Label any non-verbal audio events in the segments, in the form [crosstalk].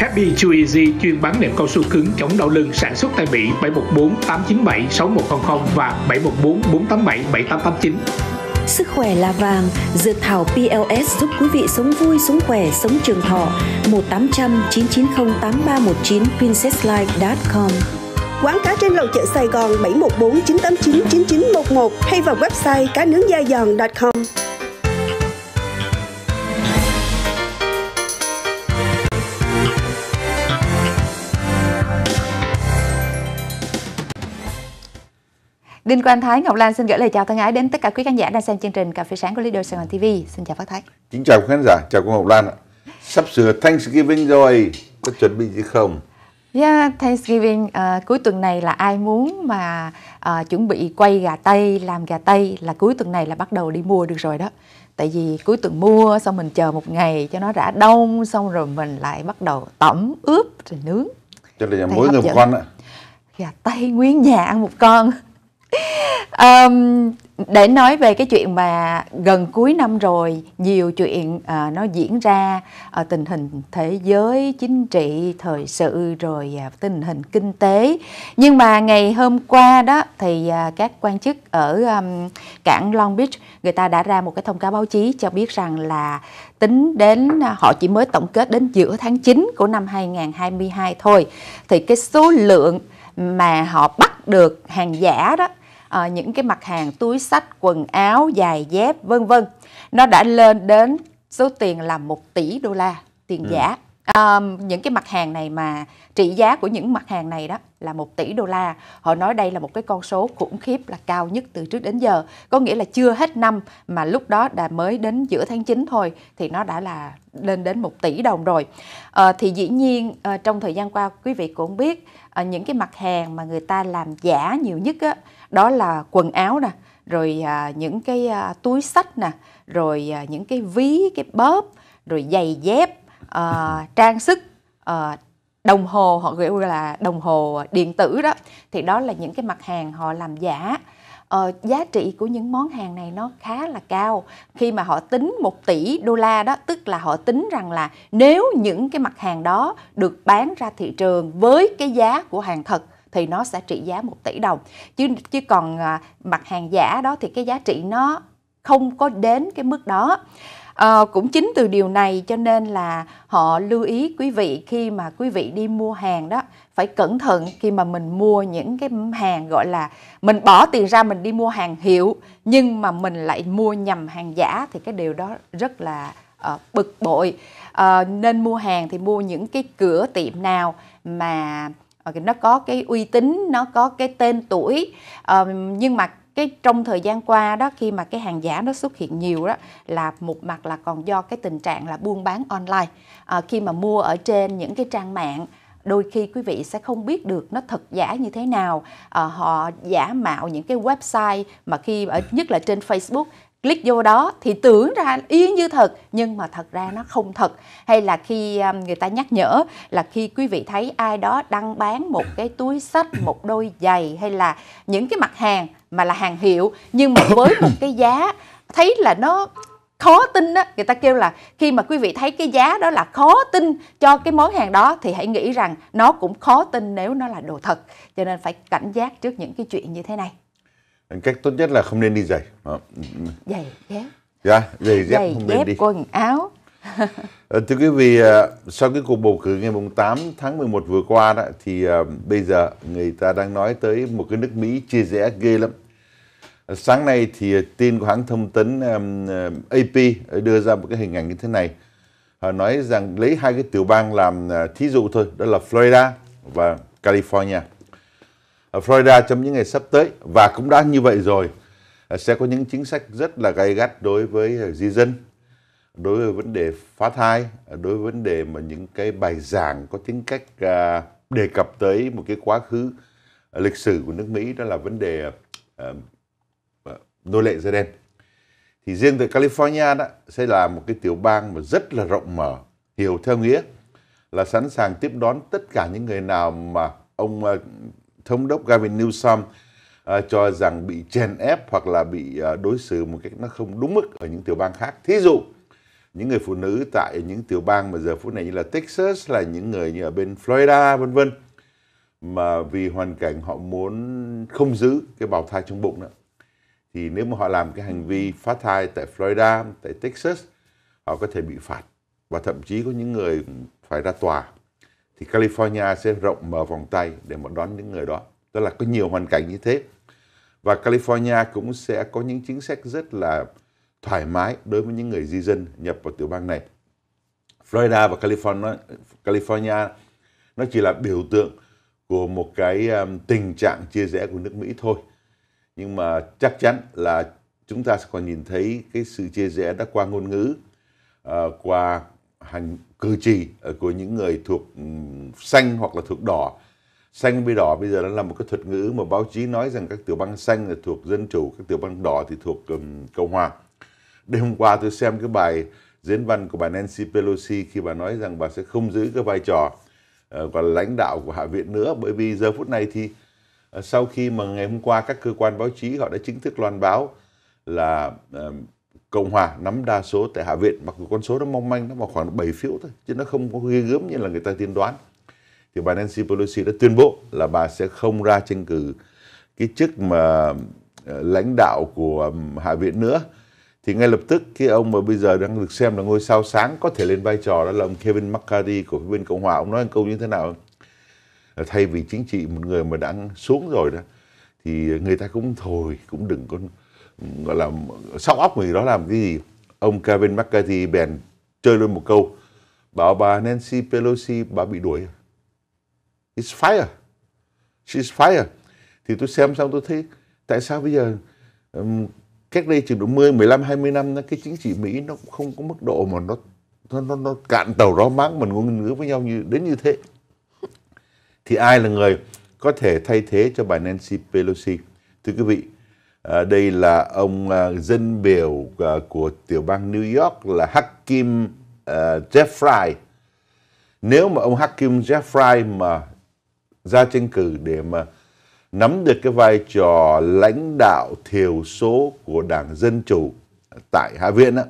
Happy Chew Easy chuyên bán nệm cao su cứng chống đau lưng sản xuất tại Mỹ 714 897 6100 và 714 487 7889. Sức khỏe là vàng, dược thảo PLS giúp quý vị sống vui, sống khỏe, sống trường thọ. 1800 990 8319 princesslife.com Quán cá trên lầu chợ Sài Gòn 714 989 9911 hay vào website cá nướng da giòn.com Đinh Quang Thái Ngọc Lan xin gửi lời chào thân ái đến tất cả quý khán giả đang xem chương trình Cà phê sáng của Leader Sài Gòn TV. Xin chào Phát Thái. Kính chào quý khán giả, chào cô Ngọc Lan ạ. Sắp sửa Thanksgiving rồi, có chuẩn bị gì không? Yeah, dạ, Thanksgiving uh, cuối tuần này là ai muốn mà uh, chuẩn bị quay gà tây, làm gà tây là cuối tuần này là bắt đầu đi mua được rồi đó. Tại vì cuối tuần mua xong mình chờ một ngày cho nó rã đông xong rồi mình lại bắt đầu tẩm ướp rồi nướng. Cho là mỗi người một con ạ. Gà tây nguyên nhà ăn một con um, [laughs] để nói về cái chuyện mà gần cuối năm rồi nhiều chuyện uh, nó diễn ra uh, tình hình thế giới chính trị thời sự rồi uh, tình hình kinh tế nhưng mà ngày hôm qua đó thì uh, các quan chức ở um, cảng Long Beach người ta đã ra một cái thông cáo báo chí cho biết rằng là tính đến họ chỉ mới tổng kết đến giữa tháng 9 của năm 2022 thôi thì cái số lượng mà họ bắt được hàng giả đó à, những cái mặt hàng túi sách, quần áo, giày dép vân vân. Nó đã lên đến số tiền là 1 tỷ đô la tiền ừ. giả um, những cái mặt hàng này mà trị giá của những mặt hàng này đó là 1 tỷ đô la. Họ nói đây là một cái con số khủng khiếp là cao nhất từ trước đến giờ. Có nghĩa là chưa hết năm mà lúc đó đã mới đến giữa tháng 9 thôi thì nó đã là lên đến 1 tỷ đồng rồi. À, thì dĩ nhiên à, trong thời gian qua quý vị cũng biết à, những cái mặt hàng mà người ta làm giả nhiều nhất á, đó là quần áo nè, rồi à, những cái à, túi sách nè, rồi à, những cái ví, cái bóp, rồi giày dép uh, trang sức uh, đồng hồ họ gọi là đồng hồ điện tử đó thì đó là những cái mặt hàng họ làm giả ờ, giá trị của những món hàng này nó khá là cao khi mà họ tính 1 tỷ đô la đó tức là họ tính rằng là nếu những cái mặt hàng đó được bán ra thị trường với cái giá của hàng thật thì nó sẽ trị giá 1 tỷ đồng chứ chứ còn à, mặt hàng giả đó thì cái giá trị nó không có đến cái mức đó à, cũng chính từ điều này cho nên là họ lưu ý quý vị khi mà quý vị đi mua hàng đó phải cẩn thận khi mà mình mua những cái hàng gọi là mình bỏ tiền ra mình đi mua hàng hiệu nhưng mà mình lại mua nhầm hàng giả thì cái điều đó rất là uh, bực bội uh, nên mua hàng thì mua những cái cửa tiệm nào mà nó có cái uy tín nó có cái tên tuổi uh, nhưng mà cái trong thời gian qua đó khi mà cái hàng giả nó xuất hiện nhiều đó là một mặt là còn do cái tình trạng là buôn bán online à, khi mà mua ở trên những cái trang mạng đôi khi quý vị sẽ không biết được nó thật giả như thế nào à, họ giả mạo những cái website mà khi ở nhất là trên Facebook click vô đó thì tưởng ra y như thật nhưng mà thật ra nó không thật hay là khi à, người ta nhắc nhở là khi quý vị thấy ai đó đăng bán một cái túi sách một đôi giày hay là những cái mặt hàng mà là hàng hiệu nhưng mà với một cái giá thấy là nó khó tin á người ta kêu là khi mà quý vị thấy cái giá đó là khó tin cho cái món hàng đó thì hãy nghĩ rằng nó cũng khó tin nếu nó là đồ thật cho nên phải cảnh giác trước những cái chuyện như thế này cách tốt nhất là không nên đi giày giày dép dạ giày dép không nên đi quần áo ờ, thưa quý vị ờ, sau cái cuộc bầu cử ngày 8 tháng 11 vừa qua đó thì ờ, bây giờ người ta đang nói tới một cái nước Mỹ chia rẽ ghê lắm sáng nay thì tin của hãng thông tấn AP đưa ra một cái hình ảnh như thế này họ nói rằng lấy hai cái tiểu bang làm thí dụ thôi đó là Florida và California Florida trong những ngày sắp tới và cũng đã như vậy rồi à, sẽ có những chính sách rất là gay gắt đối với di dân đối với vấn đề phá thai à, đối với vấn đề mà những cái bài giảng có tính cách à, đề cập tới một cái quá khứ lịch sử của nước Mỹ đó là vấn đề nô lệ da đen thì riêng tại California đó sẽ là một cái tiểu bang mà rất là rộng mở hiểu theo nghĩa là sẵn sàng tiếp đón tất cả những người nào mà ông thống đốc Gavin Newsom uh, cho rằng bị chèn ép hoặc là bị uh, đối xử một cách nó không đúng mức ở những tiểu bang khác. Thí dụ, những người phụ nữ tại những tiểu bang mà giờ phút này như là Texas là những người như ở bên Florida vân vân mà vì hoàn cảnh họ muốn không giữ cái bào thai trong bụng nữa thì nếu mà họ làm cái hành vi phá thai tại Florida, tại Texas họ có thể bị phạt và thậm chí có những người phải ra tòa thì California sẽ rộng mở vòng tay để mà đón những người đó. Tức là có nhiều hoàn cảnh như thế. Và California cũng sẽ có những chính sách rất là thoải mái đối với những người di dân nhập vào tiểu bang này. Florida và California, California nó chỉ là biểu tượng của một cái um, tình trạng chia rẽ của nước Mỹ thôi. Nhưng mà chắc chắn là chúng ta sẽ còn nhìn thấy cái sự chia rẽ đã qua ngôn ngữ, uh, qua hành cử tri của những người thuộc ừ, xanh hoặc là thuộc đỏ xanh với đỏ bây giờ nó là một cái thuật ngữ mà báo chí nói rằng các tiểu bang xanh là thuộc dân chủ các tiểu bang đỏ thì thuộc um, cộng hòa đêm hôm qua tôi xem cái bài diễn văn của bà Nancy Pelosi khi bà nói rằng bà sẽ không giữ cái vai trò uh, lãnh đạo của hạ viện nữa bởi vì giờ phút này thì uh, sau khi mà ngày hôm qua các cơ quan báo chí họ đã chính thức loan báo là uh, Cộng hòa nắm đa số tại Hạ viện mặc dù con số nó mong manh nó vào khoảng 7 phiếu thôi chứ nó không có ghi gớm như là người ta tiên đoán. Thì bà Nancy Pelosi đã tuyên bố là bà sẽ không ra tranh cử cái chức mà ờ, lãnh đạo của Hạ viện nữa thì ngay lập tức cái ông mà bây giờ đang được xem là ngôi sao sáng có thể lên vai trò đó là ông Kevin McCarthy của bên Cộng hòa ông nói câu như thế nào thay vì chính trị một người mà đã xuống rồi đó thì người ta cũng thôi cũng đừng có gọi là sóc óc người đó làm cái gì ông Kevin McCarthy bèn chơi luôn một câu bảo bà Nancy Pelosi bà bị đuổi à? it's fire she's fire thì tôi xem xong tôi thấy tại sao bây giờ um, cách đây chừng độ 10, 15, 20 năm cái chính trị Mỹ nó không có mức độ mà nó nó nó, nó cạn tàu đó máng mình ngôn ngữ với nhau như đến như thế thì ai là người có thể thay thế cho bà Nancy Pelosi thưa quý vị À, đây là ông à, dân biểu à, của tiểu bang New York là Hakim à, Jeffrey. Nếu mà ông Hakim Jeffrey mà ra tranh cử để mà nắm được cái vai trò lãnh đạo thiểu số của Đảng Dân Chủ tại Hạ Viện á,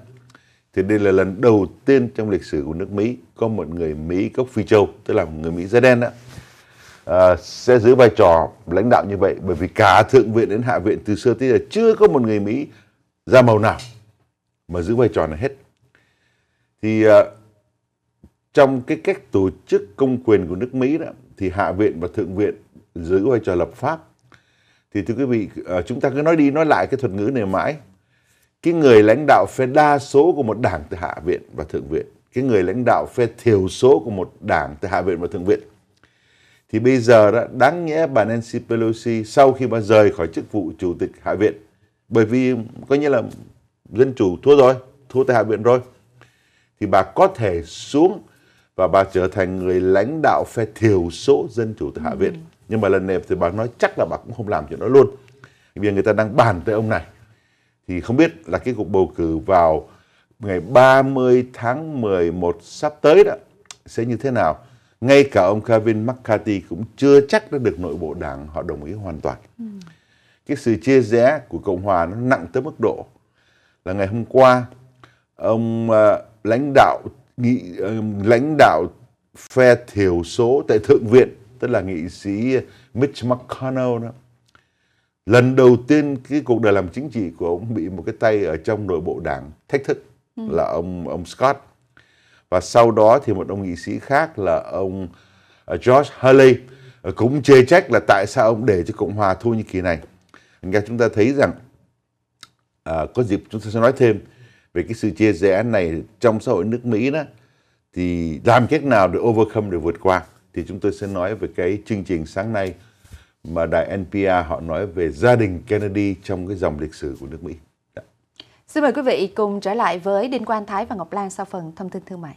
thì đây là lần đầu tiên trong lịch sử của nước Mỹ có một người Mỹ gốc Phi Châu, tức là một người Mỹ da đen á, Ờ, sẽ giữ vai trò lãnh đạo như vậy bởi vì cả thượng viện đến hạ viện từ xưa tới giờ chưa có một người Mỹ ra màu nào mà giữ vai trò này hết thì à, trong cái cách tổ chức công quyền của nước Mỹ đó thì hạ viện và thượng viện giữ vai trò lập pháp thì thưa quý vị à, chúng ta cứ nói đi nói lại cái thuật ngữ này mãi cái người lãnh đạo phe đa số của một đảng từ hạ viện và thượng viện cái người lãnh đạo phe thiểu số của một đảng từ hạ viện và thượng viện thì bây giờ đó đáng nhẽ bà Nancy Pelosi sau khi bà rời khỏi chức vụ chủ tịch Hạ viện bởi vì có nghĩa là dân chủ thua rồi, thua tại Hạ viện rồi thì bà có thể xuống và bà trở thành người lãnh đạo phe thiểu số dân chủ tại Hạ viện. Ừ. Nhưng mà lần này thì bà nói chắc là bà cũng không làm chuyện đó luôn. Vì người ta đang bàn tới ông này. Thì không biết là cái cuộc bầu cử vào ngày 30 tháng 11 sắp tới đó sẽ như thế nào ngay cả ông Kevin McCarthy cũng chưa chắc đã được nội bộ đảng họ đồng ý hoàn toàn. Ừ. Cái sự chia rẽ của Cộng hòa nó nặng tới mức độ là ngày hôm qua ông uh, lãnh đạo nghị uh, lãnh đạo phe thiểu số tại thượng viện tức là nghị sĩ Mitch McConnell đó lần đầu tiên cái cuộc đời làm chính trị của ông bị một cái tay ở trong nội bộ đảng thách thức ừ. là ông ông Scott và sau đó thì một ông nghị sĩ khác là ông ờ, George Hurley ờ, cũng chê trách là tại sao ông để cho Cộng hòa thua như kỳ này. Nghe chúng ta thấy rằng à, có dịp chúng ta sẽ nói thêm về cái sự chia rẽ này trong xã hội nước Mỹ đó thì làm cách nào để overcome để vượt qua thì chúng tôi sẽ nói về cái chương trình sáng nay mà đài NPR họ nói về gia đình Kennedy trong cái dòng lịch sử của nước Mỹ. Xin mời quý vị cùng trở lại với Đinh Quang Thái và Ngọc Lan sau phần thông tin thương mại.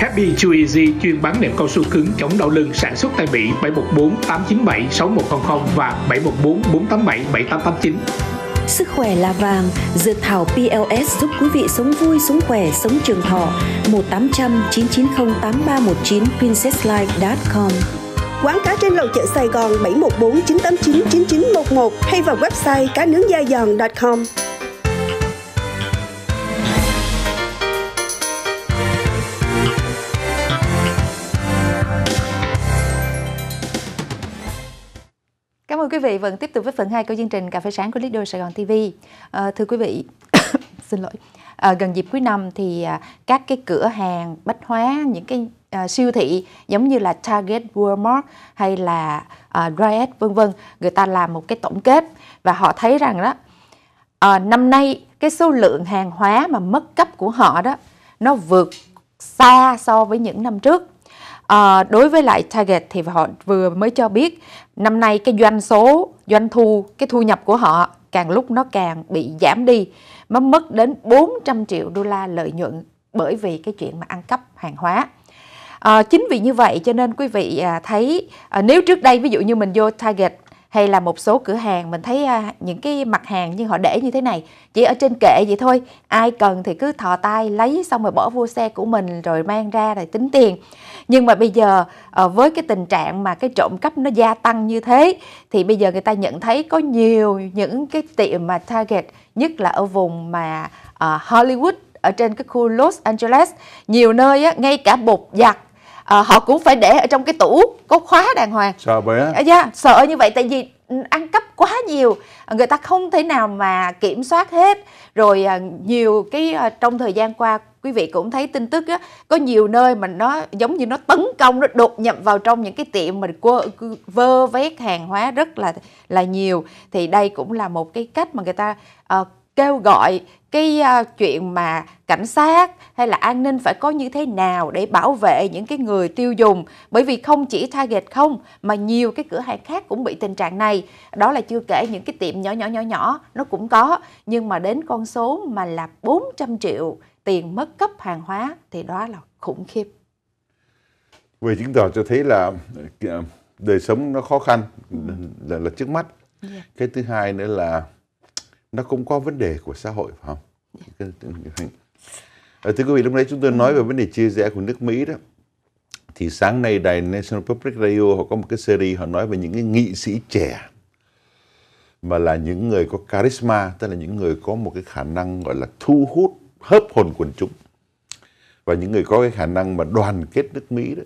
Happy Chew Easy chuyên bán nệm cao su cứng chống đau lưng sản xuất tại Mỹ 714 897 6100 và 714 487 7889. Sức khỏe là vàng, dược thảo PLS giúp quý vị sống vui, sống khỏe, sống trường thọ. 1800 990 8319 princesslife.com Quán cá trên lầu chợ Sài Gòn 714 989 9911 hay vào website cá nướng da giòn.com. Cảm ơn quý vị vẫn vâng, tiếp tục với phần 2 của chương trình Cà phê sáng của Lido Sài Gòn TV. À, ờ, thưa quý vị, [coughs] xin lỗi. À, gần dịp cuối năm thì à, các cái cửa hàng bách hóa, những cái à, siêu thị giống như là Target, Walmart hay là à, Riot vân vân, người ta làm một cái tổng kết và họ thấy rằng đó à, năm nay cái số lượng hàng hóa mà mất cấp của họ đó nó vượt xa so với những năm trước À, đối với lại Target thì họ vừa mới cho biết năm nay cái doanh số, doanh thu, cái thu nhập của họ càng lúc nó càng bị giảm đi, nó mất đến 400 triệu đô la lợi nhuận bởi vì cái chuyện mà ăn cắp hàng hóa. À, chính vì như vậy cho nên quý vị à, thấy à, nếu trước đây ví dụ như mình vô Target hay là một số cửa hàng mình thấy à, những cái mặt hàng nhưng họ để như thế này chỉ ở trên kệ vậy thôi ai cần thì cứ thò tay lấy xong rồi bỏ vô xe của mình rồi mang ra rồi tính tiền nhưng mà bây giờ à, với cái tình trạng mà cái trộm cắp nó gia tăng như thế thì bây giờ người ta nhận thấy có nhiều những cái tiệm mà target nhất là ở vùng mà à, Hollywood ở trên cái khu Los Angeles nhiều nơi á, ngay cả bột giặt à, họ cũng phải để ở trong cái tủ có khóa đàng hoàng sợ vậy á yeah, dạ, sợ như vậy tại vì ăn cắp quá nhiều người ta không thể nào mà kiểm soát hết rồi ờ, nhiều cái ờ, trong thời gian qua quý vị cũng thấy tin tức á, có nhiều nơi mà nó giống như nó tấn công nó đột nhập vào trong những cái tiệm mình vơ vét hàng hóa rất là là nhiều thì đây cũng là một cái cách mà người ta uh, kêu gọi cái à, chuyện mà cảnh sát hay là an ninh phải có như thế nào để bảo vệ những cái người tiêu dùng bởi vì không chỉ Target không mà nhiều cái cửa hàng khác cũng bị tình trạng này đó là chưa kể những cái tiệm nhỏ nhỏ nhỏ nhỏ nó cũng có nhưng mà đến con số mà là 400 triệu tiền mất cấp hàng hóa thì đó là khủng khiếp về chứng tỏ cho thấy là ờ, đời sống nó khó khăn là, là trước mắt yeah. Dạ. cái thứ hai nữa là nó cũng có vấn đề của xã hội phải không dạ. ờ, thưa quý vị lúc nãy chúng tôi nói về vấn đề chia rẽ của nước mỹ đó thì sáng nay đài National Public Radio họ có một cái series họ nói về những cái nghị sĩ trẻ mà là những người có charisma tức là những người có một cái khả năng gọi là thu hút hớp hồn quần chúng và những người có cái khả năng mà đoàn kết nước Mỹ đó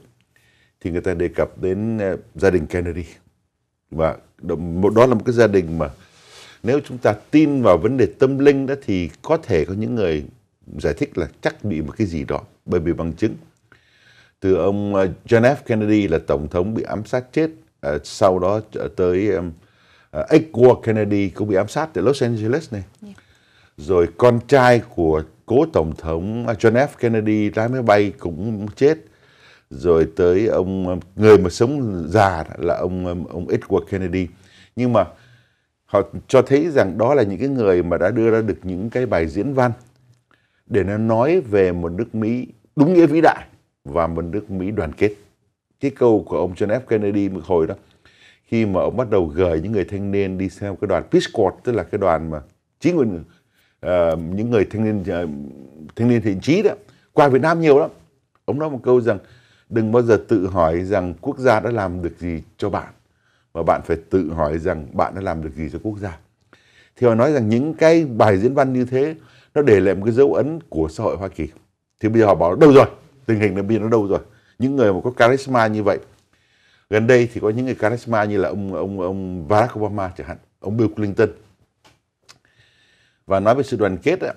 thì người ta đề cập đến ờ, gia đình Kennedy và đó là một cái gia đình mà nếu chúng ta tin vào vấn đề tâm linh đó thì có thể có những người giải thích là chắc bị một cái gì đó bởi vì bằng chứng từ ông ờ, John F. Kennedy là tổng thống bị ám sát chết ờ, sau đó tới ờ, Edward Kennedy cũng bị ám sát tại Los Angeles này rồi con trai của cố tổng thống John F. Kennedy lái máy bay cũng chết rồi tới ông người mà sống già là ông ông Edward Kennedy nhưng mà họ cho thấy rằng đó là những cái người mà đã đưa ra được những cái bài diễn văn để nó nói về một nước Mỹ đúng nghĩa vĩ đại và một nước Mỹ đoàn kết. Cái câu của ông John F. Kennedy một hồi đó, khi mà ông bắt đầu gửi những người thanh niên đi theo cái đoàn Peace Corps, tức là cái đoàn mà chính quyền uh, ờ, những người thanh niên uh, thanh niên thiện trí đó qua Việt Nam nhiều lắm. Ông nói một câu rằng đừng bao giờ tự hỏi rằng quốc gia đã làm được gì cho bạn mà bạn phải tự hỏi rằng bạn đã làm được gì cho quốc gia thì họ nói rằng những cái bài diễn văn như thế nó để lại một cái dấu ấn của xã hội Hoa Kỳ thì bây giờ họ bảo đâu rồi tình hình là bây nó đâu rồi những người mà có charisma như vậy gần đây thì có những người charisma như là ông ông ông Barack Obama chẳng hạn ông Bill Clinton và nói về sự đoàn kết ấy,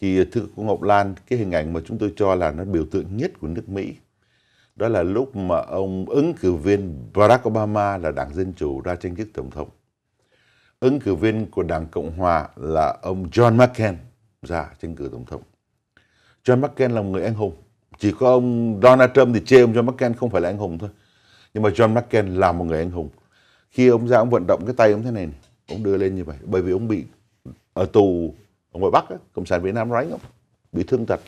thì thưa cô Ngọc Lan cái hình ảnh mà chúng tôi cho là nó biểu tượng nhất của nước Mỹ đó là lúc mà ông ứng cử viên Barack Obama là đảng Dân Chủ ra tranh chức Tổng thống. Ứng cử viên của đảng Cộng Hòa là ông John McCain ra tranh cử Tổng thống. John McCain là một người anh hùng. Chỉ có ông Donald Trump thì chê ông John McCain không phải là anh hùng thôi. Nhưng mà John McCain là một người anh hùng. Khi ông ra ông vận động cái tay ông thế này, này ông đưa lên như vậy. Bởi vì ông bị ở tù ở ngoài Bắc, Cộng sản Việt Nam ráng ông, bị thương tật.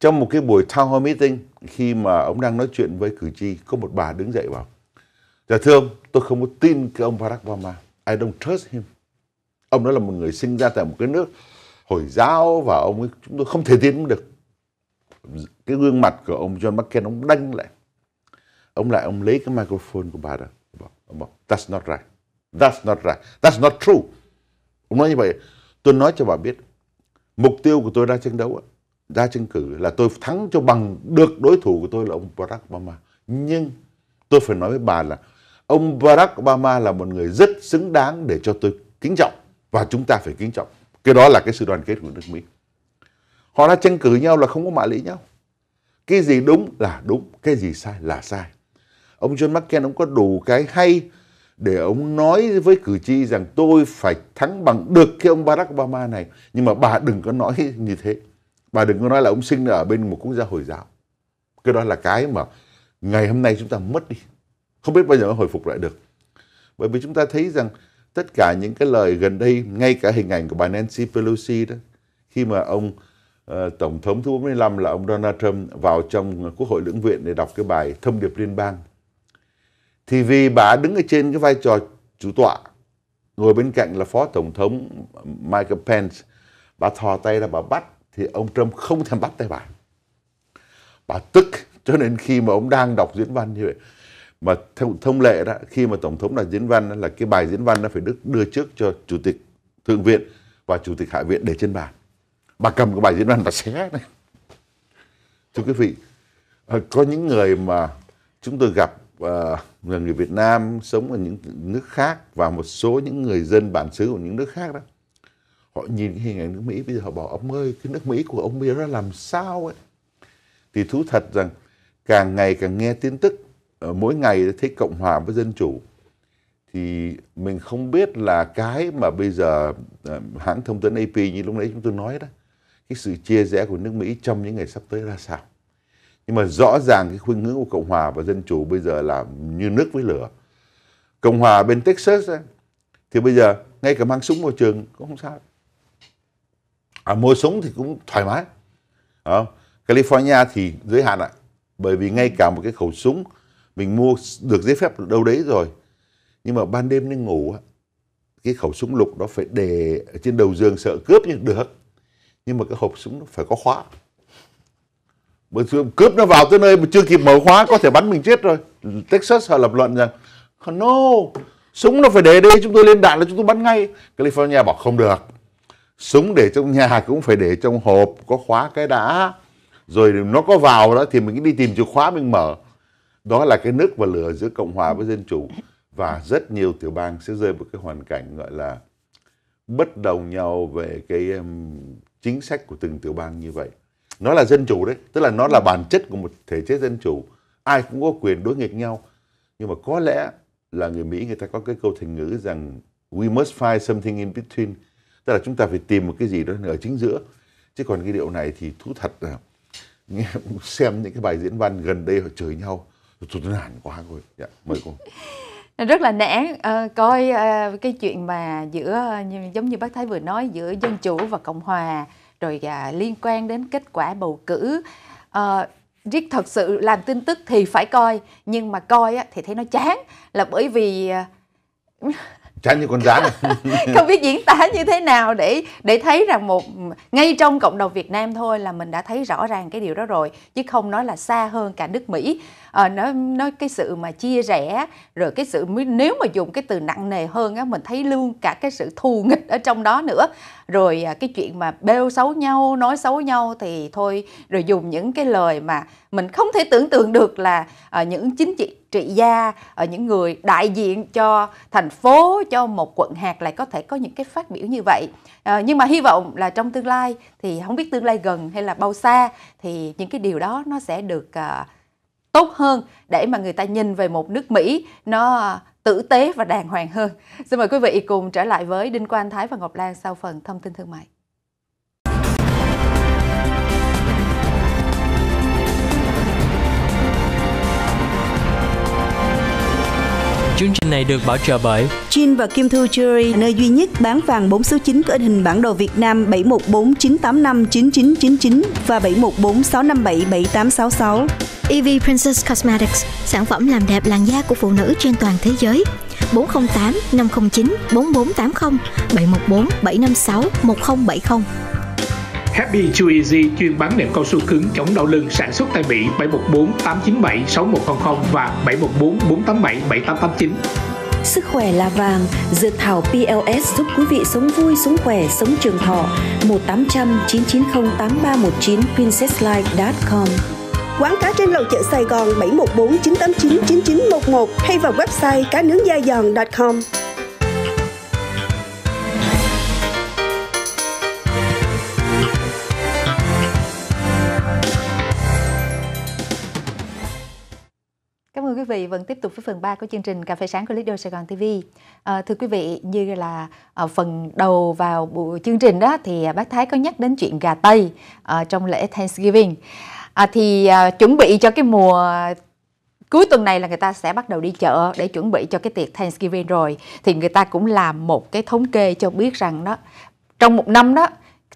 Trong một cái buổi town hall meeting khi mà ông đang nói chuyện với cử tri có một bà đứng dậy bảo Dạ thưa ông, tôi không có tin cái ông Barack Obama. I don't trust him. Ông đó là một người sinh ra tại một cái nước Hồi giáo và ông ấy chúng tôi không thể tin được. Cái gương mặt của ông John McCain ông đanh lại. Ông lại ông lấy cái microphone của bà đó. Ông bảo, that's not right. That's not right. That's not true. Ông nói như vậy. Tôi nói cho bà biết. Mục tiêu của tôi ra tranh đấu ra tranh cử là tôi thắng cho bằng được đối thủ của tôi là ông Barack Obama. Nhưng tôi phải nói với bà là ông Barack Obama là một người rất xứng đáng để cho tôi kính trọng và chúng ta phải kính trọng. Cái đó là cái sự đoàn kết của nước Mỹ. Họ đã tranh cử nhau là không có mạ lý nhau. Cái gì đúng là đúng, cái gì sai là sai. Ông John McCain ông có đủ cái hay để ông nói với cử tri rằng tôi phải thắng bằng được cái ông Barack Obama này. Nhưng mà bà đừng có nói như thế. Bà đừng có nói là ông sinh ở bên một quốc gia Hồi giáo. Cái đó là cái mà ngày hôm nay chúng ta mất đi. Không biết bao giờ nó hồi phục lại được. Bởi vì chúng ta thấy rằng tất cả những cái lời gần đây, ngay cả hình ảnh của bà Nancy Pelosi đó, khi mà ông uh, Tổng thống thứ 45 là ông Donald Trump vào trong Quốc hội lưỡng viện để đọc cái bài Thông điệp liên bang. Thì vì bà đứng ở trên cái vai trò chủ tọa, ngồi bên cạnh là Phó Tổng thống Michael Pence, bà thò tay ra bà bắt thì ông Trump không thèm bắt tay bà. Bà tức cho nên khi mà ông đang đọc diễn văn như vậy mà theo thông lệ đó khi mà tổng thống đọc diễn văn đó, là cái bài diễn văn nó phải được đưa trước cho chủ tịch thượng viện và chủ tịch hạ viện để trên bàn. Bà cầm cái bài diễn văn và xé này. Thưa quý vị, à, có những người mà chúng tôi gặp à, là người Việt Nam sống ở những nước khác và một số những người dân bản xứ của những nước khác đó họ nhìn cái hình ảnh nước Mỹ bây giờ họ bảo ông ơi cái nước Mỹ của ông bây giờ làm sao ấy thì thú thật rằng càng ngày càng nghe tin tức ờ, mỗi ngày thấy cộng hòa với dân chủ thì mình không biết là cái mà bây giờ ờ, hãng thông tấn AP như lúc nãy chúng tôi nói đó cái sự chia rẽ của nước Mỹ trong những ngày sắp tới ra sao nhưng mà rõ ràng cái khuynh hướng của cộng hòa và dân chủ bây giờ là như nước với lửa cộng hòa bên Texas ấy, thì bây giờ ngay cả mang súng vào trường cũng không sao à, môi súng thì cũng thoải mái à, California thì giới hạn ạ bởi vì ngay cả một cái khẩu súng mình mua được giấy phép đâu đấy rồi nhưng mà ban đêm nên ngủ cái khẩu súng lục đó phải để trên đầu giường sợ cướp nhưng được nhưng mà cái hộp súng nó phải có khóa bởi cướp nó vào tới nơi mà chưa kịp mở khóa có thể bắn mình chết rồi Texas họ lập luận rằng oh no súng nó phải để đây chúng tôi lên đạn là chúng tôi bắn ngay California bảo không được súng để trong nhà cũng phải để trong hộp có khóa cái đã rồi nó có vào đó thì mình đi tìm chìa khóa mình mở đó là cái nước và lửa giữa cộng hòa với dân chủ và rất nhiều tiểu bang sẽ rơi vào cái hoàn cảnh gọi là bất đồng nhau về cái um, chính sách của từng tiểu bang như vậy nó là dân chủ đấy tức là nó là bản chất của một thể chế dân chủ ai cũng có quyền đối nghịch nhau nhưng mà có lẽ là người mỹ người ta có cái câu thành ngữ rằng we must find something in between tức là chúng ta phải tìm một cái gì đó ở chính giữa chứ còn cái điệu này thì thú thật là nghe, xem những cái bài diễn văn gần đây họ chửi nhau tôi nản quá rồi dạ, mời cô [laughs] rất là nản à, coi à, cái chuyện mà giữa giống như bác thái vừa nói giữa dân chủ và cộng hòa rồi à, liên quan đến kết quả bầu cử à, ờ, riết thật sự làm tin tức thì phải coi nhưng mà coi á, thì thấy nó chán là bởi vì à, tránh như con rắn [laughs] không biết diễn tả như thế nào để để thấy rằng một ngay trong cộng đồng Việt Nam thôi là mình đã thấy rõ ràng cái điều đó rồi chứ không nói là xa hơn cả nước Mỹ à, ờ, nó nó cái sự mà chia rẽ rồi cái sự nếu mà dùng cái từ nặng nề hơn á mình thấy luôn cả cái sự thù nghịch ở trong đó nữa rồi à, cái chuyện mà bêu xấu nhau nói xấu nhau thì thôi rồi dùng những cái lời mà mình không thể tưởng tượng được là à, những chính trị trị gia ở à, những người đại diện cho thành phố cho một quận hạt lại có thể có những cái phát biểu như vậy à, nhưng mà hy vọng là trong tương lai thì không biết tương lai gần hay là bao xa thì những cái điều đó nó sẽ được à, tốt hơn để mà người ta nhìn về một nước Mỹ nó à, tử tế và đàng hoàng hơn. Xin mời quý vị cùng trở lại với Đinh Quang Thái và Ngọc Lan sau phần thông tin thương mại. Chương trình này được bảo trợ bởi Jin và Kim Thu Jewelry, nơi duy nhất bán vàng 4 số 9 có in hình bản đồ Việt Nam 7149859999 và 7146577866. EV Princess Cosmetics, sản phẩm làm đẹp làn da của phụ nữ trên toàn thế giới. 408 509 4480 714 756 1070. Happy Chew Easy chuyên bán nệm cao su cứng chống đau lưng sản xuất tại Mỹ 714 897 6100 và 714 487 7889. Sức khỏe là vàng, dược thảo PLS giúp quý vị sống vui, sống khỏe, sống trường thọ. 1 990 8319 princesslife.com Quán cá trên lầu chợ Sài Gòn 714 989 9911 hay vào website cá nướng da giòn.com. Cảm ơn quý vị vẫn tiếp tục với phần 3 của chương trình Cà phê sáng của Lido Sài Gòn TV. À, ờ, thưa quý vị, như là ở ờ, phần đầu vào buổi chương trình đó thì bác Thái có nhắc đến chuyện gà Tây à, trong lễ Thanksgiving à, thì à, chuẩn bị cho cái mùa cuối tuần này là người ta sẽ bắt đầu đi chợ để chuẩn bị cho cái tiệc Thanksgiving rồi thì người ta cũng làm một cái thống kê cho biết rằng đó trong một năm đó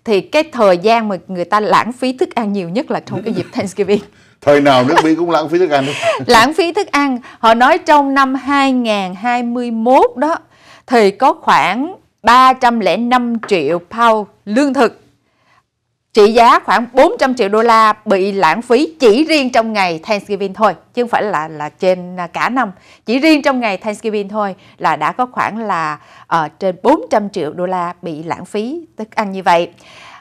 thì cái thời gian mà người ta lãng phí thức ăn nhiều nhất là trong cái dịp [laughs] Thanksgiving thời nào nước Mỹ cũng lãng phí thức ăn [laughs] lãng phí thức ăn họ nói trong năm 2021 đó thì có khoảng 305 triệu pound lương thực trị giá khoảng 400 triệu đô la bị lãng phí chỉ riêng trong ngày Thanksgiving thôi chứ không phải là là trên à, cả năm chỉ riêng trong ngày Thanksgiving thôi là đã có khoảng là uh, trên 400 triệu đô la bị lãng phí thức ăn như vậy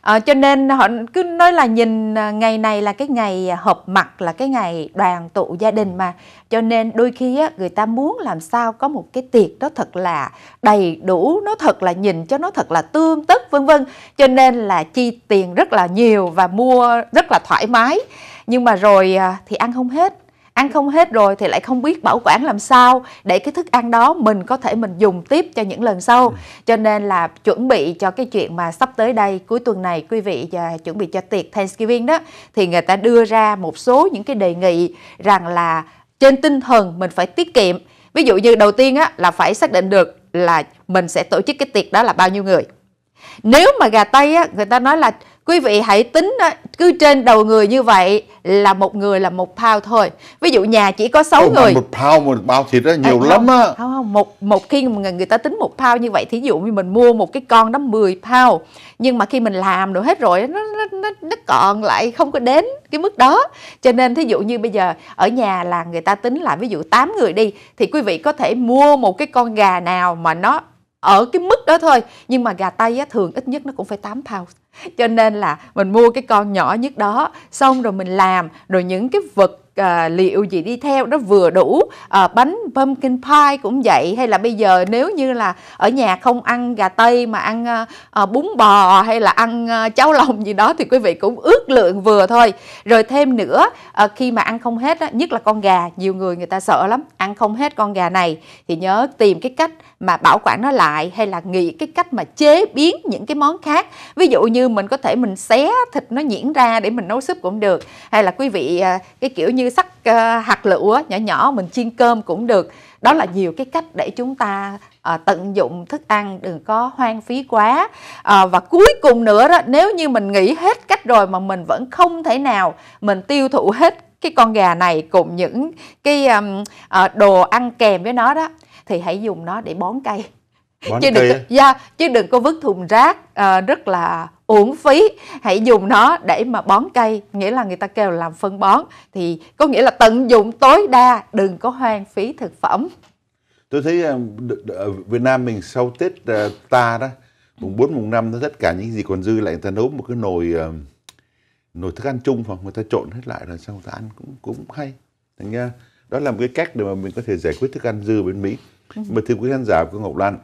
À, cho nên họ cứ nói là nhìn ờ, ngày này là cái ngày hợp mặt là cái ngày đoàn tụ gia đình mà cho nên đôi khi á, người ta muốn làm sao có một cái tiệc đó thật là đầy đủ nó thật là nhìn cho nó thật là tươm tất vân vân cho nên là chi tiền rất là nhiều và mua rất là thoải mái nhưng mà rồi ờ, thì ăn không hết ăn không hết rồi thì lại không biết bảo quản làm sao để cái thức ăn đó mình có thể mình dùng tiếp cho những lần sau ừ. cho nên là chuẩn bị cho cái chuyện mà sắp tới đây cuối tuần này quý vị và chuẩn bị cho tiệc Thanksgiving đó thì người ta đưa ra một số những cái đề nghị rằng là trên tinh thần mình phải tiết kiệm ví dụ như đầu tiên á, là phải xác định được là mình sẽ tổ chức cái tiệc đó là bao nhiêu người nếu mà gà tây á, người ta nói là Quý vị hãy tính đó, cứ trên đầu người như vậy là một người là một pound thôi. Ví dụ nhà chỉ có 6 Ôi, người. Một pound một bao thịt đó nhiều Ê, lắm á. Không, không một một khi mà người ta tính một pound như vậy thí dụ như mình mua một cái con đó 10 pound nhưng mà khi mình làm rồi hết rồi nó nó nó, nó còn lại không có đến cái mức đó. Cho nên thí dụ như bây giờ ở nhà là người ta tính là ví dụ 8 người đi thì quý vị có thể mua một cái con gà nào mà nó ở cái mức đó thôi nhưng mà gà tây á, thường ít nhất nó cũng phải 8 pound cho nên là mình mua cái con nhỏ nhất đó xong rồi mình làm rồi những cái vật à, liệu gì đi theo đó vừa đủ à, bánh pumpkin pie cũng vậy hay là bây giờ nếu như là ở nhà không ăn gà tây mà ăn à, à, bún bò hay là ăn à, cháo lòng gì đó thì quý vị cũng ước lượng vừa thôi rồi thêm nữa à, khi mà ăn không hết á, nhất là con gà nhiều người người ta sợ lắm ăn không hết con gà này thì nhớ tìm cái cách mà bảo quản nó lại hay là nghĩ cái cách mà chế biến những cái món khác ví dụ như mình có thể mình xé thịt nó nhuyễn ra để mình nấu súp cũng được hay là quý vị à, cái kiểu như sắc à, hạt lựu nhỏ nhỏ mình chiên cơm cũng được đó là nhiều cái cách để chúng ta à, tận dụng thức ăn đừng có hoang phí quá à, và cuối cùng nữa đó nếu như mình nghĩ hết cách rồi mà mình vẫn không thể nào mình tiêu thụ hết cái con gà này cùng những cái um, à, đồ ăn kèm với nó đó thì hãy dùng nó để bón cây [laughs] bón chứ cây đừng yeah, dạ, chứ đừng có vứt thùng rác à, rất là uổng phí hãy dùng nó để mà bón cây nghĩa là người ta kêu làm phân bón thì có nghĩa là tận dụng tối đa đừng có hoang phí thực phẩm tôi thấy ờ, ở Việt Nam mình sau Tết ờ, ta đó mùng 4 mùng 5 tất cả những gì còn dư lại người ta nấu một cái nồi nồi thức ăn chung phòng người ta trộn hết lại rồi sau người ta ăn cũng cũng hay thành ra đó là một cái cách để mà mình có thể giải quyết thức ăn dư bên Mỹ Ừ. Mà thưa quý khán giả của Ngọc Lan,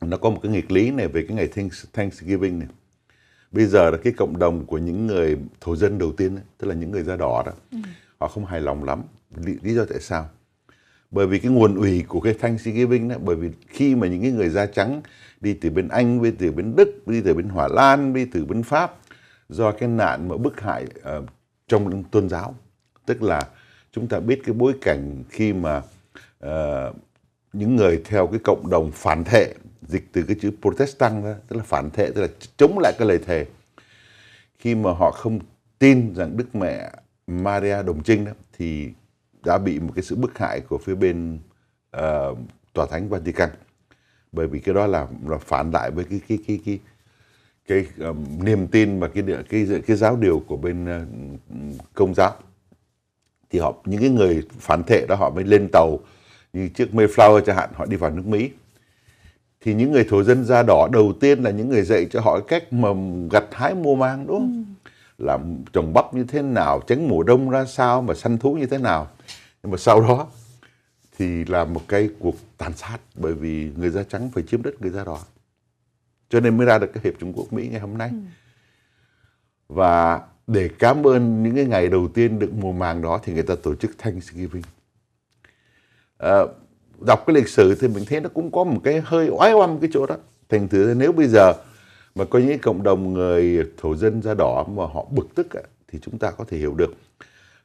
nó có một cái nghịch lý này về cái ngày Thanksgiving này. Bây giờ là cái cộng đồng của những người thổ dân đầu tiên, ấy, tức là những người da đỏ đó, ừ. họ không hài lòng lắm. Lý, lý do tại sao? Bởi vì cái nguồn ủy của cái Thanksgiving đó, bởi vì khi mà những cái người da trắng đi từ bên Anh, đi từ bên Đức, đi từ bên Hòa Lan, đi từ bên Pháp, do cái nạn mà bức hại uh, trong tôn giáo. Tức là chúng ta biết cái bối cảnh khi mà uh, những người theo cái cộng đồng phản thệ dịch từ cái chữ protestant ra tức là phản thệ tức là chống lại cái lời thề khi mà họ không tin rằng đức mẹ Maria Đồng Trinh đó thì đã bị một cái sự bức hại của phía bên uh, tòa thánh Vatican bởi vì cái đó là là phản lại với cái cái cái cái cái um, niềm tin và cái cái cái giáo điều của bên uh, công giáo thì họ những cái người phản thể đó họ mới lên tàu như chiếc Mayflower chẳng hạn họ đi vào nước Mỹ thì những người thổ dân da đỏ đầu tiên là những người dạy cho họ cách mà gặt hái mùa mang đúng không? Ừ. Làm trồng bắp như thế nào, tránh mùa đông ra sao mà săn thú như thế nào. Nhưng mà sau đó thì là một cái cuộc tàn sát bởi vì người da trắng phải chiếm đất người da đỏ. Cho nên mới ra được cái hiệp Trung Quốc Mỹ ngày hôm nay. Ừ. Và để cảm ơn những cái ngày đầu tiên được mùa màng đó thì người ta tổ chức Thanksgiving. Ờ, đọc cái lịch sử thì mình thấy nó cũng có một cái hơi oái oăm cái chỗ đó thành thử nếu bây giờ mà có những cộng đồng người thổ dân da đỏ mà họ bực tức thì chúng ta có thể hiểu được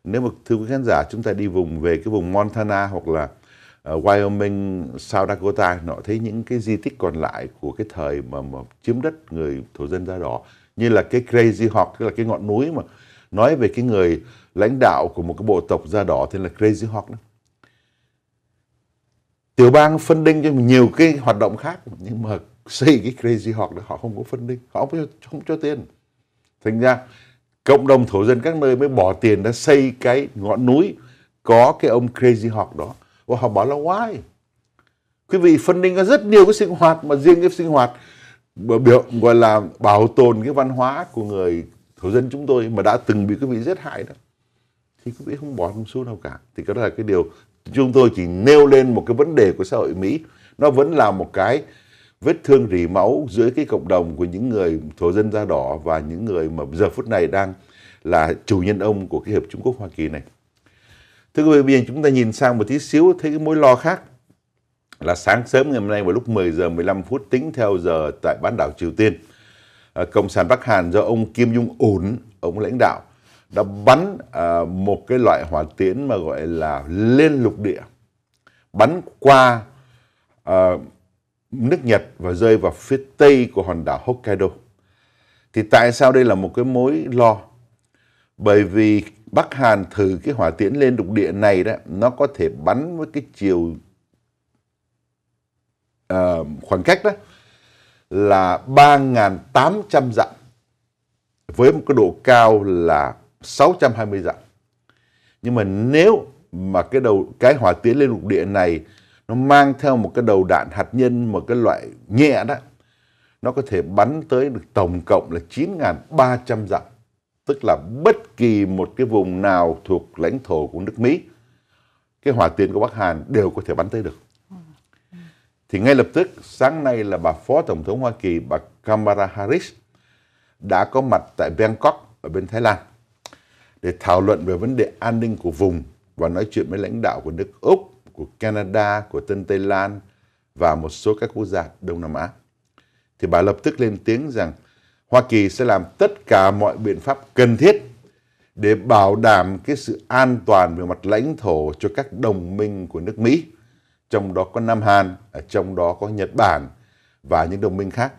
nếu mà thưa quý khán giả chúng ta đi vùng về cái vùng Montana hoặc là ờ, Wyoming, South Dakota nó thấy những cái di tích còn lại của cái thời mà, mà chiếm đất người thổ dân da đỏ như là cái Crazy Hawk tức là cái ngọn núi mà nói về cái người lãnh đạo của một cái bộ tộc da đỏ tên là Crazy Hawk đó tiểu bang phân đinh cho nhiều cái hoạt động khác nhưng mà xây cái crazy hawk đó họ không có phân đinh họ không cho, không cho tiền thành ra cộng đồng thổ dân các nơi mới bỏ tiền ra xây cái ngọn núi có cái ông crazy hawk đó và họ bảo là why quý vị phân đinh có rất nhiều cái sinh hoạt mà riêng cái sinh hoạt biểu gọi là bảo tồn cái văn hóa của người thổ dân chúng tôi mà đã từng bị quý vị giết hại đó thì quý vị không bỏ một xu nào cả thì cái đó là cái điều chúng tôi chỉ nêu lên một cái vấn đề của xã hội Mỹ nó vẫn là một cái vết thương rỉ máu dưới cái cộng đồng của những người thổ dân da đỏ và những người mà giờ phút này đang là chủ nhân ông của cái hiệp Trung Quốc Hoa Kỳ này. Thưa quý vị, bây giờ chúng ta nhìn sang một tí xíu thấy cái mối lo khác là sáng sớm ngày hôm nay vào lúc 10 giờ 15 phút tính theo giờ tại bán đảo Triều Tiên. À, cộng sản Bắc Hàn do ông Kim Jong Un, ông lãnh đạo, đã bắn à, một cái loại hỏa tiễn mà gọi là lên lục địa bắn qua à, nước Nhật và rơi vào phía tây của hòn đảo Hokkaido. Thì tại sao đây là một cái mối lo? Bởi vì Bắc Hàn thử cái hỏa tiễn lên lục địa này đó, nó có thể bắn với cái chiều uh, khoảng cách đó là 3.800 dặm với một cái độ cao là 620 dặm. Nhưng mà nếu mà cái đầu cái hỏa tiến lên lục địa này nó mang theo một cái đầu đạn hạt nhân một cái loại nhẹ đó nó có thể bắn tới được tổng cộng là 9.300 dặm tức là bất kỳ một cái vùng nào thuộc lãnh thổ của nước Mỹ cái hỏa tiến của Bắc Hàn đều có thể bắn tới được thì ngay lập tức sáng nay là bà phó tổng thống Hoa Kỳ bà Kamala Harris đã có mặt tại Bangkok ở bên Thái Lan để thảo luận về vấn đề an ninh của vùng và nói chuyện với lãnh đạo của nước Úc, của Canada, của Tân Tây Lan và một số các quốc gia Đông Nam Á. Thì bà lập tức lên tiếng rằng Hoa Kỳ sẽ làm tất cả mọi biện pháp cần thiết để bảo đảm cái sự an toàn về mặt lãnh thổ cho các đồng minh của nước Mỹ, trong đó có Nam Hàn, ở à, trong đó có Nhật Bản và những đồng minh khác.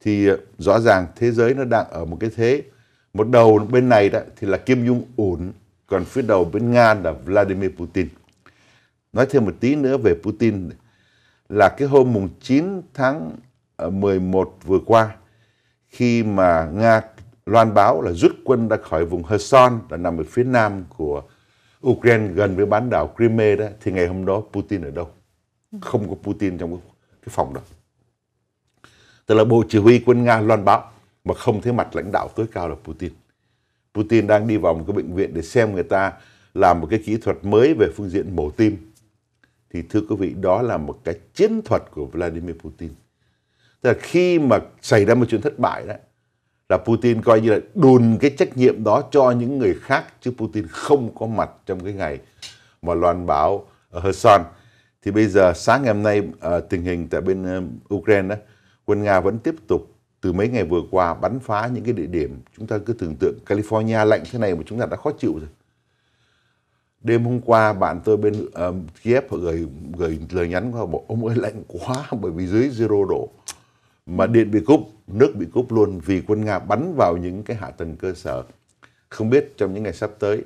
Thì ờ, rõ ràng thế giới nó đang ở một cái thế một đầu bên này đó thì là Kim Jong Un còn phía đầu bên Nga là Vladimir Putin nói thêm một tí nữa về Putin là cái hôm mùng 9 tháng 11 ờ, vừa qua khi mà Nga loan báo là rút quân ra khỏi vùng Kherson là nằm ở phía nam của Ukraine gần với bán đảo Crimea đó thì ngày hôm đó Putin ở đâu? Không có Putin trong cái phòng đó. Tức là Bộ Chỉ huy quân Nga loan báo mà không thấy mặt lãnh đạo tối cao là Putin. Putin đang đi vào một cái bệnh viện để xem người ta làm một cái kỹ thuật mới về phương diện mổ tim. Thì thưa quý vị, đó là một cái chiến thuật của Vladimir Putin. Tức là khi mà xảy ra một chuyện thất bại đó, là Putin coi như là đùn cái trách nhiệm đó cho những người khác, chứ Putin không có mặt trong cái ngày mà loan báo ở Kherson. Thì bây giờ sáng ngày hôm nay ờ, tình hình tại bên ờ, Ukraine đó, quân Nga vẫn tiếp tục từ mấy ngày vừa qua bắn phá những cái địa điểm chúng ta cứ tưởng tượng California lạnh thế này mà chúng ta đã khó chịu rồi. Đêm hôm qua bạn tôi bên uh, Kiev gửi gửi lời nhắn qua bảo ông ơi lạnh quá bởi vì dưới zero độ mà điện bị cúp, nước bị cúp luôn vì quân Nga bắn vào những cái hạ tầng cơ sở. Không biết trong những ngày sắp tới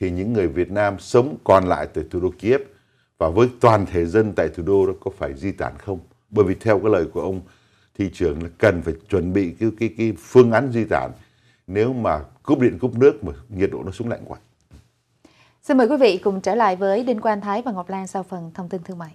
thì những người Việt Nam sống còn lại tại thủ đô Kiev và với toàn thể dân tại thủ đô đó có phải di tản không? Bởi vì theo cái lời của ông thị trường là cần phải chuẩn bị cái cái cái phương án di tản nếu mà cúp điện cúp nước mà nhiệt độ nó xuống lạnh quá. Xin mời quý vị cùng trở lại với Đinh Quang Thái và Ngọc Lan sau phần thông tin thương mại.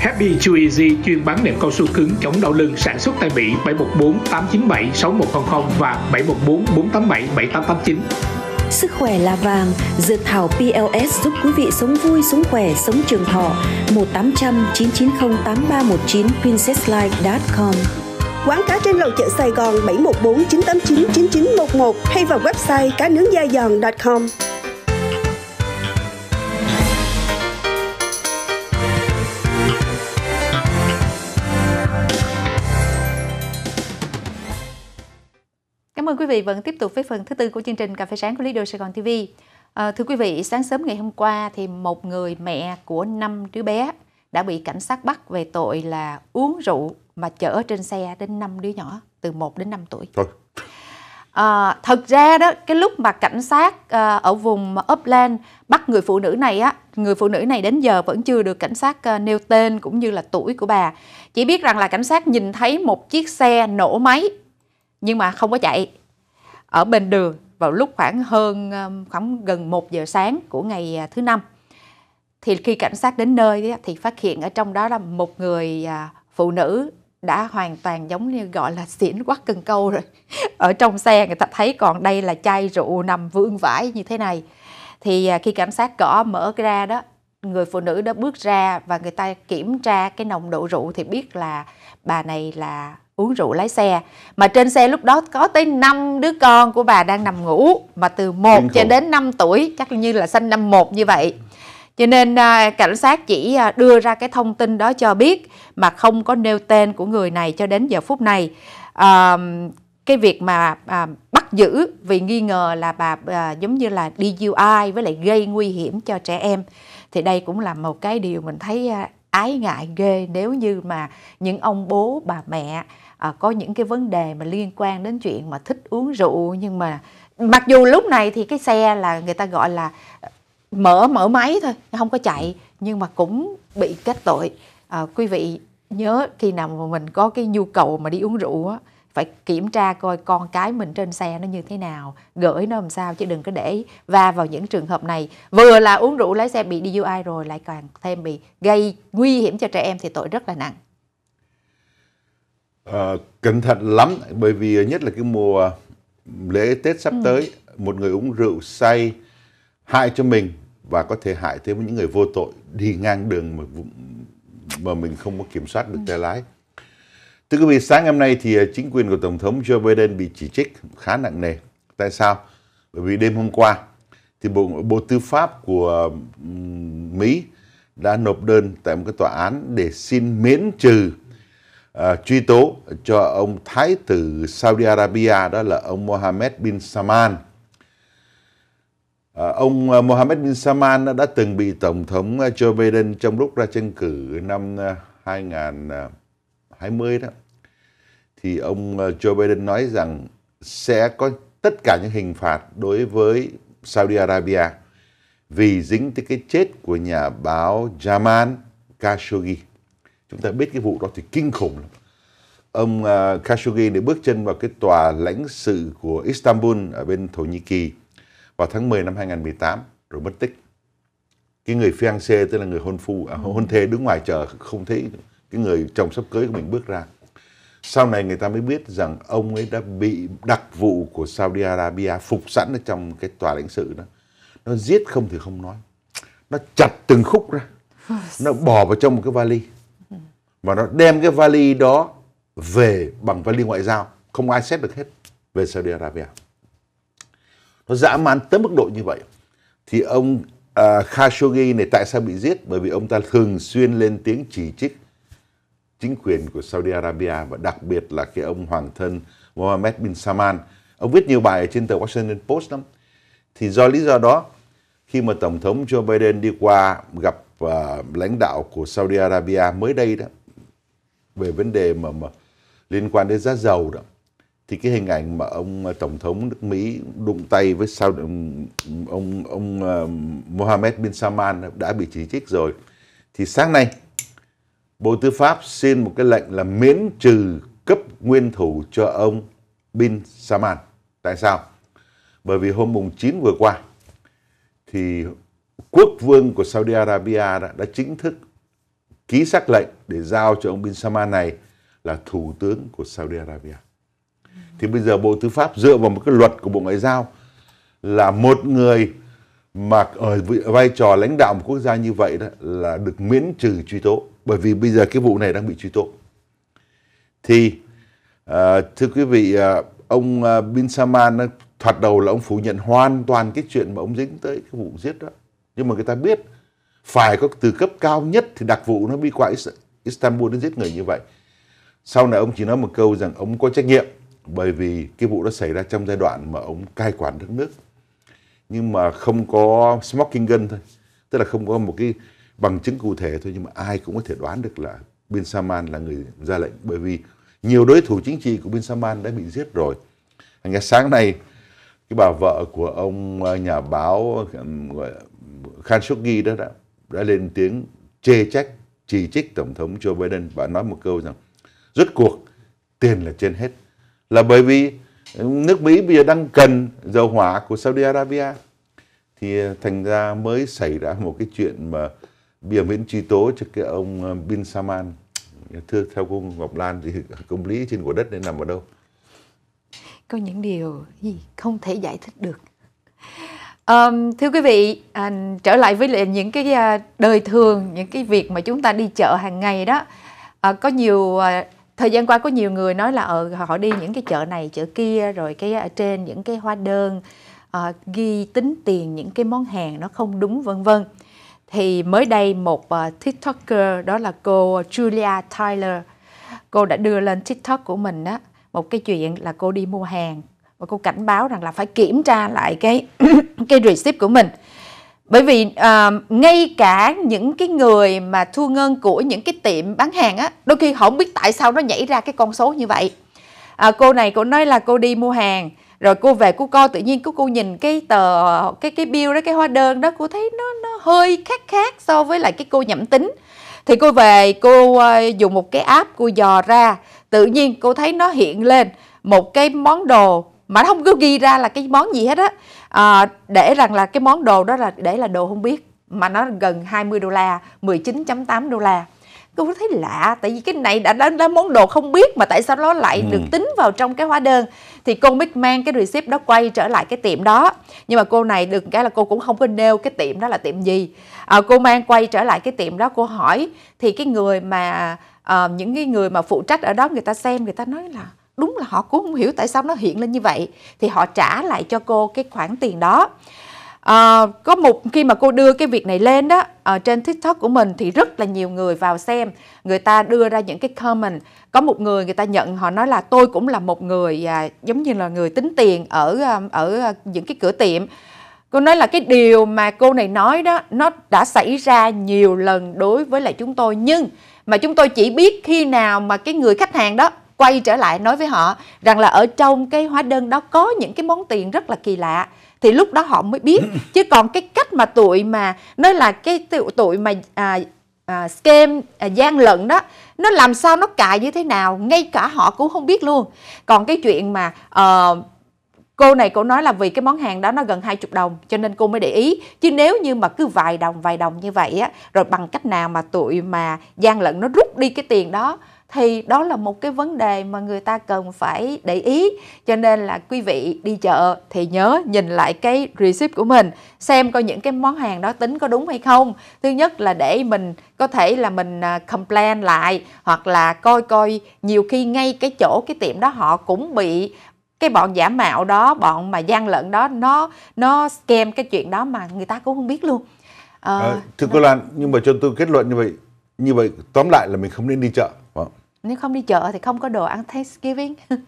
Happy Too Easy chuyên bán nệm cao su cứng chống đau lưng sản xuất tại Mỹ 714 897 6100 và 714 487 7889. Sức khỏe là vàng, dược thảo PLS giúp quý vị sống vui, sống khỏe, sống trường thọ. 1800 990 8319 princesslife.com Quán cá trên lầu chợ Sài Gòn 714 989 9911 hay vào website cá nướng da giòn.com. ơn quý vị vẫn tiếp tục với phần thứ tư của chương trình Cà phê sáng của Lido Sài Gòn TV. À, ờ, thưa quý vị, sáng sớm ngày hôm qua thì một người mẹ của năm đứa bé đã bị cảnh sát bắt về tội là uống rượu mà chở trên xe đến năm đứa nhỏ từ 1 đến 5 tuổi. Thôi. À, thật ra đó cái lúc mà cảnh sát à, ở vùng Upland bắt người phụ nữ này á người phụ nữ này đến giờ vẫn chưa được cảnh sát à, nêu tên cũng như là tuổi của bà chỉ biết rằng là cảnh sát nhìn thấy một chiếc xe nổ máy nhưng mà không có chạy ở bên đường vào lúc khoảng hơn um, khoảng gần 1 giờ sáng của ngày à, thứ năm. Thì khi cảnh sát đến nơi thì phát hiện ở trong đó là một người à, phụ nữ đã hoàn toàn giống như gọi là xỉn quắc cần câu rồi. [laughs] Ở trong xe người ta thấy còn đây là chai rượu nằm vương vãi như thế này. Thì à, khi cảnh sát gõ mở ra đó, người phụ nữ đó bước ra và người ta kiểm tra cái nồng độ rượu thì biết là bà này là uống rượu lái xe mà trên xe lúc đó có tới 5 đứa con của bà đang nằm ngủ mà từ 1 cho đến 5 tuổi chắc như là sinh năm 1 như vậy cho nên à, cảnh sát chỉ à, đưa ra cái thông tin đó cho biết mà không có nêu tên của người này cho đến giờ phút này à, cái việc mà à, bắt giữ vì nghi ngờ là bà à, giống như là DUI với lại gây nguy hiểm cho trẻ em thì đây cũng là một cái điều mình thấy à, ái ngại ghê nếu như mà những ông bố bà mẹ à, có những cái vấn đề mà liên quan đến chuyện mà thích uống rượu nhưng mà mặc dù lúc này thì cái xe là người ta gọi là ờ, mở mở máy thôi không có chạy nhưng mà cũng bị kết tội à, quý vị nhớ khi nào mà mình có cái nhu cầu mà đi uống rượu á phải kiểm tra coi con cái mình trên xe nó như thế nào gửi nó làm sao chứ đừng có để va vào những trường hợp này vừa là uống rượu lái xe bị DUI rồi lại càng thêm bị gây nguy hiểm cho trẻ em thì tội rất là nặng à, cẩn thận lắm bởi vì nhất là cái mùa lễ Tết sắp ừ. tới một người uống rượu say hại cho mình và có thể hại thêm những người vô tội đi ngang đường mà mà mình không có kiểm soát được ừ. tay lái Thưa quý vị, sáng ngày hôm nay thì à, chính quyền của Tổng thống Joe Biden bị chỉ trích khá nặng nề. Tại sao? Bởi vì đêm hôm qua thì Bộ, Bộ Tư pháp của Mỹ đã nộp đơn tại một cái tòa án để xin miễn trừ uh, truy tố cho ông Thái tử Saudi Arabia đó là ông Mohammed bin Salman. À, ông Mohammed bin Salman đã, từng bị Tổng thống Joe Biden trong lúc ra tranh cử năm 2020 đó thì ông ờ, Joe Biden nói rằng sẽ có tất cả những hình phạt đối với Saudi Arabia vì dính tới cái chết của nhà báo Jamal Khashoggi. Chúng ta biết cái vụ đó thì kinh khủng lắm. Ông ờ, Khashoggi để bước chân vào cái tòa lãnh sự của Istanbul ở bên Thổ Nhĩ Kỳ vào tháng 10 năm 2018 rồi mất tích. Cái người fiancé tức là người hôn phu à, hôn thê đứng ngoài chờ không thấy cái người chồng sắp cưới của mình bước ra. Sau này người ta mới biết rằng ông ấy đã bị đặc vụ của Saudi Arabia phục sẵn ở trong cái tòa lãnh sự đó. Nó giết không thì không nói. Nó chặt từng khúc ra. Nó bỏ vào trong một cái vali. Và nó đem cái vali đó về bằng vali ngoại giao. Không ai xét được hết về Saudi Arabia. Nó dã man tới mức độ như vậy. Thì ông uh, Khashoggi này tại sao bị giết? Bởi vì ông ta thường xuyên lên tiếng chỉ trích chính quyền của Saudi Arabia và đặc biệt là cái ông hoàng thân Mohammed bin Salman. Ông viết nhiều bài ở trên tờ Washington Post lắm. Thì do lý do đó, khi mà Tổng thống Joe Biden đi qua gặp uh, lãnh đạo của Saudi Arabia mới đây đó, về vấn đề mà, mà liên quan đến giá dầu đó, thì cái hình ảnh mà ông à, tổng thống nước Mỹ đụng tay với sao ông ông, ông uh, Mohammed bin Salman đã bị chỉ trích rồi. Thì sáng nay Bộ Tư pháp xin một cái lệnh là miễn trừ cấp nguyên thủ cho ông Bin Salman. Tại sao? Bởi vì hôm mùng 9 vừa qua thì quốc vương của Saudi Arabia đã, đã chính thức ký xác lệnh để giao cho ông Bin Salman này là thủ tướng của Saudi Arabia. Thì bây giờ Bộ Tư pháp dựa vào một cái luật của Bộ Ngoại giao là một người mà ở vai trò lãnh đạo một quốc gia như vậy đó là được miễn trừ truy tố bởi vì bây giờ cái vụ này đang bị truy tố thì uh, thưa quý vị uh, ông uh, bin Salman thoạt đầu là ông phủ nhận hoàn toàn cái chuyện mà ông dính tới cái vụ giết đó nhưng mà người ta biết phải có từ cấp cao nhất thì đặc vụ nó đi qua Istanbul đến giết người như vậy sau này ông chỉ nói một câu rằng ông có trách nhiệm bởi vì cái vụ đó xảy ra trong giai đoạn mà ông cai quản đất nước nhưng mà không có smoking gun thôi tức là không có một cái bằng chứng cụ thể thôi nhưng mà ai cũng có thể đoán được là Bin Salman là người ra lệnh bởi vì nhiều đối thủ chính trị của Bin Salman đã bị giết rồi. Ngày sáng nay cái bà vợ của ông ờ, nhà báo Khashoggi đó đã, đã lên tiếng chê trách chỉ trích tổng thống Joe Biden và nói một câu rằng rốt cuộc tiền là trên hết là bởi vì nước Mỹ bây giờ đang cần dầu hỏa của Saudi Arabia thì ờ, thành ra mới xảy ra một cái chuyện mà bây giờ miễn truy tố cho cái ông ờ, bin Salman thưa theo cô Ngọc Lan thì [laughs] công lý trên quả đất nên nằm ở đâu có những điều gì không thể giải thích được Um, thưa quý vị, à, trở lại với lại những cái à, đời thường, những cái việc mà chúng ta đi chợ hàng ngày đó, à, có nhiều à, thời gian qua có nhiều người nói là ờ, họ đi những cái chợ này, chợ kia, rồi cái ở à, trên những cái hóa đơn à, ghi tính tiền những cái món hàng nó không đúng vân vân thì mới đây một uh, TikToker đó là cô Julia Tyler cô đã đưa lên TikTok của mình á một cái chuyện là cô đi mua hàng và cô cảnh báo rằng là phải kiểm tra lại cái [coughs] cái receipt của mình bởi vì uh, ngay cả những cái người mà thu ngân của những cái tiệm bán hàng á đôi khi họ không biết tại sao nó nhảy ra cái con số như vậy à, cô này cô nói là cô đi mua hàng rồi cô về cô coi tự nhiên cô cô nhìn cái tờ cái cái bill đó cái hóa đơn đó cô thấy nó nó hơi khác khác so với lại cái cô nhẩm tính thì cô về cô ờ, dùng một cái app cô dò ra tự nhiên cô thấy nó hiện lên một cái món đồ mà nó không có ghi ra là cái món gì hết á à, để rằng là cái món đồ đó là để là đồ không biết mà nó gần 20 đô la 19.8 đô la cô thấy lạ tại vì cái này đã đã, đã món đồ không biết mà tại sao nó lại ừ. được tính vào trong cái hóa đơn thì cô Mick mang cái receipt đó quay trở lại cái tiệm đó nhưng mà cô này đừng cái là cô cũng không có nêu cái tiệm đó là tiệm gì à, cô mang quay trở lại cái tiệm đó cô hỏi thì cái người mà à, những cái người mà phụ trách ở đó người ta xem người ta nói là đúng là họ cũng không hiểu tại sao nó hiện lên như vậy thì họ trả lại cho cô cái khoản tiền đó À, có một khi mà cô đưa cái việc này lên đó ở ờ, trên TikTok của mình thì rất là nhiều người vào xem người ta đưa ra những cái comment có một người người ta nhận họ nói là tôi cũng là một người à, giống như là người tính tiền ở ờ, ở những cái cửa tiệm cô nói là cái điều mà cô này nói đó nó đã xảy ra nhiều lần đối với lại chúng tôi nhưng mà chúng tôi chỉ biết khi nào mà cái người khách hàng đó quay trở lại nói với họ rằng là ở trong cái hóa đơn đó có những cái món tiền rất là kỳ lạ thì lúc đó họ mới biết [clears throat] chứ còn cái cách mà tụi mà nói là cái tụi mà à, à, scam à, gian lận đó nó làm sao nó cài như thế nào ngay cả họ cũng không biết luôn còn cái chuyện mà uh, cô này cô nói là vì cái món hàng đó nó gần 20 đồng cho nên cô mới để ý chứ nếu như mà cứ vài đồng vài đồng như vậy á rồi bằng cách nào mà tụi mà gian lận nó rút đi cái tiền đó thì đó là một cái vấn đề mà người ta cần phải để ý cho nên là quý vị đi chợ thì nhớ nhìn lại cái receipt của mình xem coi những cái món hàng đó tính có đúng hay không thứ nhất là để mình có thể là mình à, complain lại hoặc là coi coi nhiều khi ngay cái chỗ cái tiệm đó họ cũng bị cái bọn giả mạo đó bọn mà gian lận đó nó nó scam cái chuyện đó mà người ta cũng không biết luôn à, thưa nó... cô Lan nhưng mà cho tôi kết luận như vậy như vậy tóm lại là mình không nên đi chợ nếu không đi chợ thì không có đồ ăn Thanksgiving [laughs]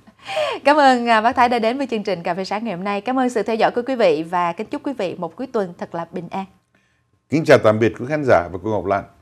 Cảm ơn à, bác Thái đã đến với chương trình Cà phê sáng ngày hôm nay. Cảm ơn sự theo dõi của quý vị và kính chúc quý vị một cuối tuần thật là bình an. Kính chào tạm biệt quý khán giả và cô Ngọc Lan.